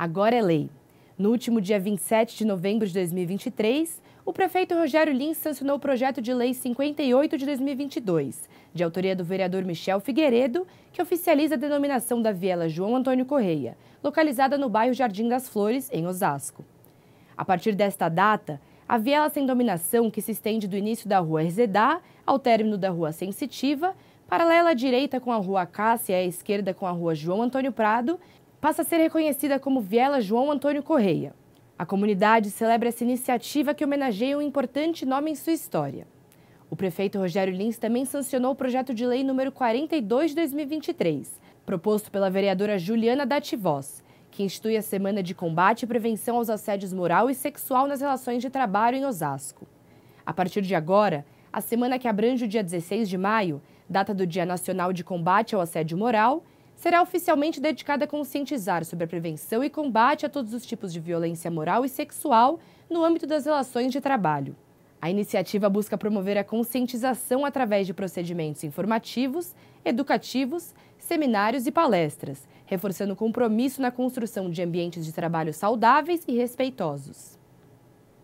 agora é lei. No último dia 27 de novembro de 2023, o prefeito Rogério Lins sancionou o projeto de lei 58 de 2022, de autoria do vereador Michel Figueiredo, que oficializa a denominação da viela João Antônio Correia, localizada no bairro Jardim das Flores, em Osasco. A partir desta data, a viela sem dominação, que se estende do início da Rua Erzedá ao término da Rua Sensitiva, paralela à direita com a Rua Cássia e à esquerda com a Rua João Antônio Prado, passa a ser reconhecida como Viela João Antônio Correia. A comunidade celebra essa iniciativa que homenageia um importante nome em sua história. O prefeito Rogério Lins também sancionou o projeto de lei número 42 de 2023, proposto pela vereadora Juliana Dativós, que institui a Semana de Combate e Prevenção aos Assédios Moral e Sexual nas Relações de Trabalho em Osasco. A partir de agora, a semana que abrange o dia 16 de maio, data do Dia Nacional de Combate ao Assédio Moral, será oficialmente dedicada a conscientizar sobre a prevenção e combate a todos os tipos de violência moral e sexual no âmbito das relações de trabalho. A iniciativa busca promover a conscientização através de procedimentos informativos, educativos, seminários e palestras, reforçando o compromisso na construção de ambientes de trabalho saudáveis e respeitosos.